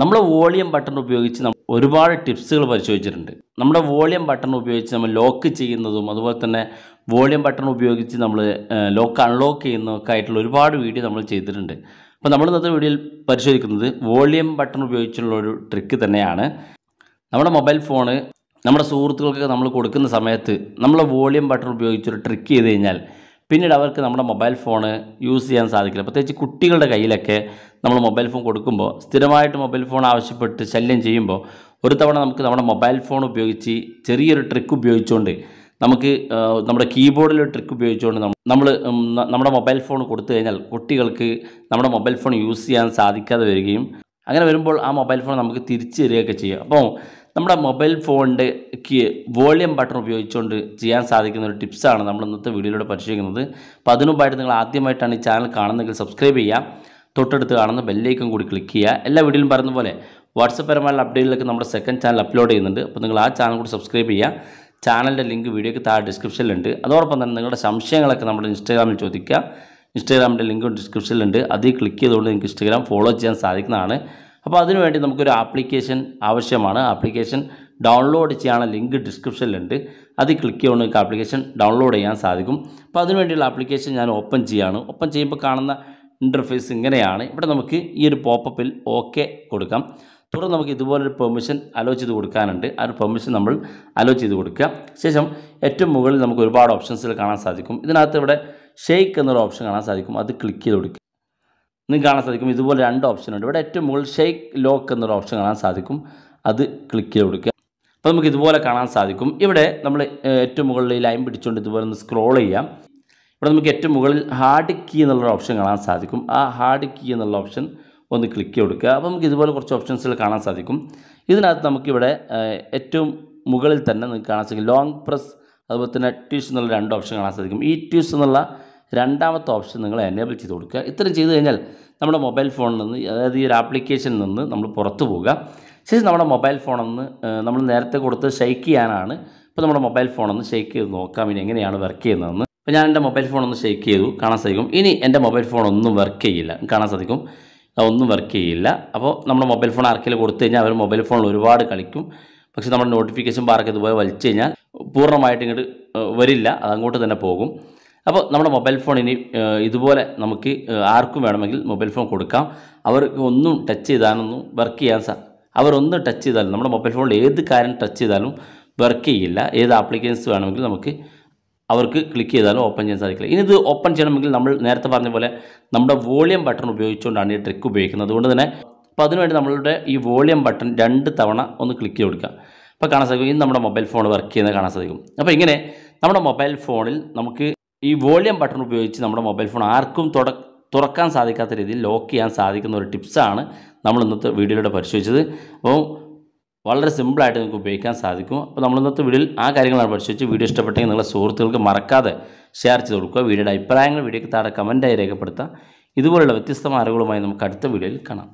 നമ്മുടെ volume button ഉപയോഗിച്ച് നമ്മൾ ഒരുപാട് ടിപ്സുകൾ പരിശോധിച്ചിട്ടുണ്ട് നമ്മുടെ വോളിയം ബട്ടൺ ഉപയോഗിച്ച് നമ്മൾ ലോക്ക് ചെയ്യുന്നതും അതുപോലെ തന്നെ വോളിയം ബട്ടൺ ഉപയോഗിച്ച് നമ്മൾ ലോക്ക് അൺലോക്ക് ചെയ്യുന്നതൊക്കെ ആയിട്ടുള്ള ഒരുപാട് വീഡിയോ നമ്മൾ ചെയ്തിട്ടുണ്ട് അപ്പോൾ നമ്മൾ ഇന്നത്തെ വീഡിയോയിൽ പരിശോധിക്കുന്നത് വോളിയം ബട്ടൺ ഉപയോഗിച്ചുള്ള ഒരു ട്രിക്ക് തന്നെയാണ് നമ്മുടെ മൊബൈൽ ഫോണ് നമ്മുടെ സുഹൃത്തുക്കൾക്കൊക്കെ നമ്മൾ കൊടുക്കുന്ന സമയത്ത് നമ്മൾ വോളിയം ബട്ടൺ ഉപയോഗിച്ചൊരു ട്രിക്ക് ചെയ്ത് കഴിഞ്ഞാൽ പിന്നീട് അവർക്ക് നമ്മുടെ മൊബൈൽ ഫോൺ യൂസ് ചെയ്യാൻ സാധിക്കില്ല പ്രത്യേകിച്ച് കുട്ടികളുടെ കയ്യിലൊക്കെ നമ്മൾ മൊബൈൽ ഫോൺ കൊടുക്കുമ്പോൾ സ്ഥിരമായിട്ട് മൊബൈൽ ഫോൺ ആവശ്യപ്പെട്ട് ശല്യം ചെയ്യുമ്പോൾ ഒരു തവണ നമുക്ക് നമ്മുടെ മൊബൈൽ ഫോൺ ഉപയോഗിച്ച് ചെറിയൊരു ട്രിക്ക് ഉപയോഗിച്ചുകൊണ്ട് നമുക്ക് നമ്മുടെ കീബോർഡിലൊരു ട്രിക്ക് ഉപയോഗിച്ചുകൊണ്ട് നമ്മൾ നമ്മുടെ മൊബൈൽ ഫോൺ കൊടുത്തു കഴിഞ്ഞാൽ കുട്ടികൾക്ക് നമ്മുടെ മൊബൈൽ ഫോൺ യൂസ് ചെയ്യാൻ സാധിക്കാതെ വരികയും അങ്ങനെ വരുമ്പോൾ ആ മൊബൈൽ ഫോൺ നമുക്ക് തിരിച്ചു തരികയൊക്കെ ചെയ്യാം അപ്പോൾ നമ്മുടെ മൊബൈൽ ഫോണിൻ്റെ വോളിയം ബട്ടൺ ഉപയോഗിച്ചുകൊണ്ട് ചെയ്യാൻ സാധിക്കുന്ന ഒരു ടിപ്സാണ് നമ്മൾ ഇന്നത്തെ വീഡിയോയിലൂടെ പരിശീലിക്കുന്നത് അപ്പോൾ അതിനുമുമ്പായിട്ട് നിങ്ങൾ ആദ്യമായിട്ടാണ് ഈ ചാനൽ കാണുന്നതെങ്കിൽ സബ്സ്ക്രൈബ് ചെയ്യുക തൊട്ടടുത്ത് കാണുന്ന ബെല്ലേക്കും കൂടി ക്ലിക്ക് ചെയ്യുക എല്ലാ വീഡിയോയിലും പറയുന്ന പോലെ വാട്സപ്പ് പരമായ അപ്ഡേറ്റിലൊക്കെ നമ്മുടെ സെക്കൻഡ് ചാനൽ അപ്ലോഡ് ചെയ്യുന്നുണ്ട് അപ്പോൾ നിങ്ങൾ ആ ചാനൽ കൂടി സബ്സ്ക്രൈബ് ചെയ്യുക ചാനലിൻ്റെ ലിങ്ക് വീഡിയോയ്ക്ക് താഴെ ഡിസ്ക്രിപ്ഷനിലുണ്ട് അതോടൊപ്പം തന്നെ നിങ്ങളുടെ സംശയങ്ങളൊക്കെ നമ്മുടെ ഇൻസ്റ്റാഗ്രാമിൽ ചോദിക്കുക ഇൻസ്റ്റാഗ്രാമിൻ്റെ ലിങ്ക് ഡിസ്ക്രിപ്ഷനിലുണ്ട് അതിൽ ക്ലിക്ക് ചെയ്തുകൊണ്ട് നിങ്ങൾക്ക് ഇൻസ്റ്റാഗ്രാം ഫോളോ ചെയ്യാൻ സാധിക്കുന്നതാണ് അപ്പോൾ അതിനുവേണ്ടി നമുക്കൊരു ആപ്ലിക്കേഷൻ ആവശ്യമാണ് ആപ്ലിക്കേഷൻ ഡൗൺലോഡ് ചെയ്യാൻ ലിങ്ക് ഡിസ്ക്രിപ്ഷനിലുണ്ട് അതിൽ ക്ലിക്ക് ചെയ്തുകൊണ്ട് നിങ്ങൾക്ക് ആപ്ലിക്കേഷൻ ഡൗൺലോഡ് ചെയ്യാൻ സാധിക്കും അപ്പോൾ അതിനുവേണ്ടിയുള്ള ആപ്ലിക്കേഷൻ ഞാൻ ഓപ്പൺ ചെയ്യുകയാണ് ഓപ്പൺ ചെയ്യുമ്പോൾ കാണുന്ന ഇൻ്റർഫേസ് ഇങ്ങനെയാണ് ഇവിടെ നമുക്ക് ഈ ഒരു പോപ്പപ്പിൽ ഓക്കെ കൊടുക്കാം തുടർന്ന് നമുക്ക് ഇതുപോലൊരു പെർമിഷൻ അലോ ചെയ്ത് കൊടുക്കാനുണ്ട് ആ ഒരു പെർമിഷൻ നമ്മൾ അലോ ചെയ്ത് കൊടുക്കുക ശേഷം ഏറ്റവും മുകളിൽ നമുക്ക് ഒരുപാട് ഓപ്ഷൻസിൽ കാണാൻ സാധിക്കും ഇതിനകത്ത് ഇവിടെ ഷെയ്ക്ക് എന്നൊരു ഓപ്ഷൻ കാണാൻ സാധിക്കും അത് ക്ലിക്ക് ചെയ്ത് കൊടുക്കുക നിങ്ങൾക്ക് കാണാൻ സാധിക്കും ഇതുപോലെ രണ്ട് ഓപ്ഷൻ ഉണ്ട് ഇവിടെ ഏറ്റവും മുകളിൽ ഷെയ്ക്ക് ലോക്ക് എന്നൊരു ഓപ്ഷൻ കാണാൻ സാധിക്കും അത് ക്ലിക്ക് ചെയ്ത് കൊടുക്കുക അപ്പോൾ നമുക്ക് ഇതുപോലെ കാണാൻ സാധിക്കും ഇവിടെ നമ്മൾ ഏറ്റവും മുകളിൽ ലൈൻ പിടിച്ചുകൊണ്ട് ഇതുപോലെ ഒന്ന് സ്ക്രോൾ ചെയ്യാം ഇവിടെ നമുക്ക് ഏറ്റവും മുകളിൽ ഹാർഡ് കീ എന്നുള്ള ഓപ്ഷൻ കാണാൻ സാധിക്കും ആ ഹാർഡ് കീ എന്നുള്ള ഓപ്ഷൻ ഒന്ന് ക്ലിക്ക് കൊടുക്കുക അപ്പോൾ നമുക്ക് ഇതുപോലെ കുറച്ച് ഓപ്ഷൻസിൽ കാണാൻ സാധിക്കും ഇതിനകത്ത് നമുക്കിവിടെ ഏറ്റവും മുകളിൽ തന്നെ നിങ്ങൾക്ക് കാണാൻ സാധിക്കും ലോങ് പ്രസ് അതുപോലെ തന്നെ ട്യൂസ് എന്നുള്ള രണ്ട് ഓപ്ഷൻ കാണാൻ സാധിക്കും ഈ ട്യൂസ് എന്നുള്ള രണ്ടാമത്തെ ഓപ്ഷൻ നിങ്ങൾ എനേബിൾ ചെയ്ത് കൊടുക്കുക ഇത്രയും ചെയ്ത് കഴിഞ്ഞാൽ നമ്മുടെ മൊബൈൽ ഫോണിൽ നിന്ന് അതായത് ഈ ഒരു ആപ്ലിക്കേഷനിൽ നിന്ന് നമ്മൾ പുറത്തു പോവുക ശേഷം നമ്മുടെ മൊബൈൽ നിന്ന് നമ്മൾ നേരത്തെ കൊടുത്ത് ഷെയ്ക്ക് ചെയ്യാനാണ് ഇപ്പോൾ നമ്മുടെ മൊബൈൽ നിന്ന് ഷെയ്ക്ക് ചെയ്ത് നോക്കാം ഇനി എങ്ങനെയാണ് വർക്ക് ചെയ്യുന്നതെന്ന് അപ്പോൾ ഞാൻ എൻ്റെ മൊബൈൽ ഫോണൊന്ന് ഷെയ്ക്ക് ചെയ്തു കാണാൻ സാധിക്കും ഇനി എൻ്റെ മൊബൈൽ ഫോണൊന്നും വർക്ക് ചെയ്യില്ല കാണാൻ സാധിക്കും ഒന്നും വർക്ക് ചെയ്യില്ല അപ്പോൾ നമ്മുടെ മൊബൈൽ ഫോൺ ആർക്കെങ്കിലും കൊടുത്തു കഴിഞ്ഞാൽ അവർ മൊബൈൽ ഫോണിൽ ഒരുപാട് കളിക്കും പക്ഷേ നമ്മുടെ നോട്ടിഫിക്കേഷൻ ബാർക്ക് ഇതുപോലെ വലിച്ചു കഴിഞ്ഞാൽ പൂർണ്ണമായിട്ട് ഇങ്ങോട്ട് വരില്ല അതങ്ങോട്ട് തന്നെ പോകും അപ്പോൾ നമ്മുടെ മൊബൈൽ ഫോൺ ഇനി ഇതുപോലെ നമുക്ക് ആർക്കും വേണമെങ്കിൽ മൊബൈൽ ഫോൺ കൊടുക്കാം അവർക്ക് ഒന്നും ടച്ച് ചെയ്താലൊന്നും വർക്ക് ചെയ്യാൻ സാ അവരൊന്നും ടച്ച് ചെയ്താലും നമ്മുടെ മൊബൈൽ ഫോണിൽ ഏത് കാര്യം ടച്ച് ചെയ്താലും വർക്ക് ചെയ്യില്ല ഏത് ആപ്ലിക്കേഷൻസ് വേണമെങ്കിലും നമുക്ക് അവർക്ക് ക്ലിക്ക് ചെയ്താൽ ഓപ്പൺ ചെയ്യാൻ സാധിക്കില്ല ഇനി ഇത് ഓപ്പൺ ചെയ്യണമെങ്കിൽ നമ്മൾ നേരത്തെ പറഞ്ഞ പോലെ നമ്മുടെ വോളിയം ബട്ടൺ ഉപയോഗിച്ചുകൊണ്ടാണ് ഈ ട്രിക്ക് ഉപയോഗിക്കുന്നത് അതുകൊണ്ട് തന്നെ അപ്പോൾ അതിനുവേണ്ടി നമ്മളുടെ ഈ വോളിയം ബട്ടൺ രണ്ട് തവണ ഒന്ന് ക്ലിക്ക് ചെയ്ത് കൊടുക്കുക അപ്പോൾ കാണാൻ സാധിക്കും ഇത് നമ്മുടെ മൊബൈൽ ഫോൺ വർക്ക് ചെയ്യുന്നത് കാണാൻ സാധിക്കും അപ്പോൾ ഇങ്ങനെ നമ്മുടെ മൊബൈൽ ഫോണിൽ നമുക്ക് ഈ വോളിയം ബട്ടൺ ഉപയോഗിച്ച് നമ്മുടെ മൊബൈൽ ഫോൺ ആർക്കും തുറക്കാൻ സാധിക്കാത്ത രീതിയിൽ ലോക്ക് ചെയ്യാൻ സാധിക്കുന്ന ഒരു ടിപ്സാണ് നമ്മൾ ഇന്നത്തെ വീഡിയോയിലൂടെ പരിശോധിച്ചത് അപ്പോൾ വളരെ സിമ്പിളായിട്ട് നിങ്ങൾക്ക് ഉപയോഗിക്കാൻ സാധിക്കും അപ്പോൾ നമ്മൾ ഇന്നത്തെ വീഡിയോയിൽ ആ കാര്യങ്ങളാണ് പഠിച്ചു വീഡിയോ ഇഷ്ടപ്പെട്ടെങ്കിൽ നിങ്ങളുടെ സുഹൃത്തുക്കൾക്ക് മറക്കാതെ ഷെയർ ചെയ്ത് കൊടുക്കുക വീഡിയോയുടെ അഭിപ്രായങ്ങൾ വീഡിയോക്ക് താഴെ കമൻറ്റായി രേഖപ്പെടുത്താം ഇതുപോലുള്ള വ്യത്യസ്തമായ അറിവുകളുമായി നമുക്ക് അടുത്ത വീഡിയോയിൽ കാണാം